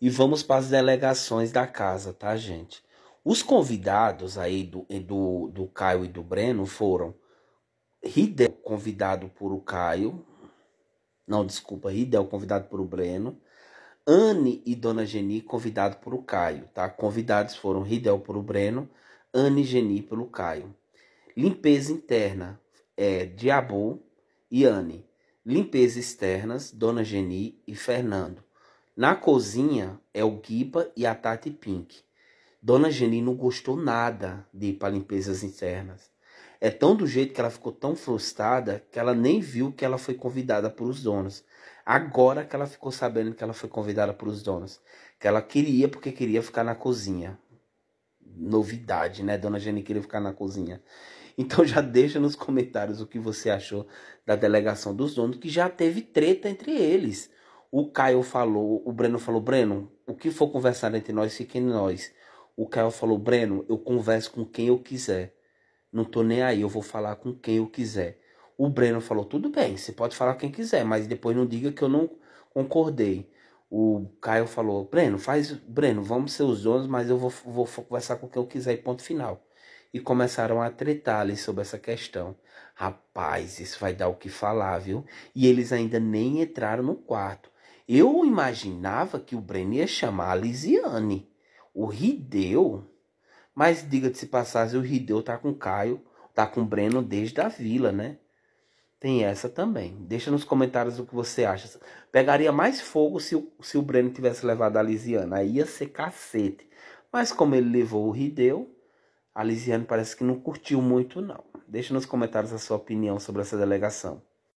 e vamos para as delegações da casa, tá, gente? Os convidados aí do, do, do Caio e do Breno foram Ridel, convidado por o Caio. Não, desculpa, Ridel, convidado por o Breno. Anne e Dona Geni, convidado por o Caio, tá? Convidados foram Ridel por o Breno, Anne e Geni pelo Caio. Limpeza interna, é Diabo e Anne. Limpeza externas, Dona Geni e Fernando. Na cozinha é o Guiba e a Tati Pink. Dona Geni não gostou nada de ir para limpezas internas. É tão do jeito que ela ficou tão frustrada que ela nem viu que ela foi convidada para os donos. Agora que ela ficou sabendo que ela foi convidada para os donos, que ela queria porque queria ficar na cozinha. Novidade, né? Dona Geni queria ficar na cozinha. Então já deixa nos comentários o que você achou da delegação dos donos que já teve treta entre eles. O Caio falou, o Breno falou, Breno, o que for conversado entre nós, fique entre nós. O Caio falou, Breno, eu converso com quem eu quiser. Não tô nem aí, eu vou falar com quem eu quiser. O Breno falou, tudo bem, você pode falar com quem quiser, mas depois não diga que eu não concordei. O Caio falou, Breno, faz. Breno, vamos ser os donos, mas eu vou, vou conversar com quem eu quiser e ponto final. E começaram a tretar ali sobre essa questão. Rapaz, isso vai dar o que falar, viu? E eles ainda nem entraram no quarto. Eu imaginava que o Breno ia chamar a Lisiane, o Rideu. Mas diga-se passagem, o Rideu tá com o Caio, tá com o Breno desde a vila, né? Tem essa também. Deixa nos comentários o que você acha. Pegaria mais fogo se, o, se o Breno tivesse levado a Lisiane. Aí ia ser cacete. Mas como ele levou o Rideu, a Lisiane parece que não curtiu muito, não. Deixa nos comentários a sua opinião sobre essa delegação.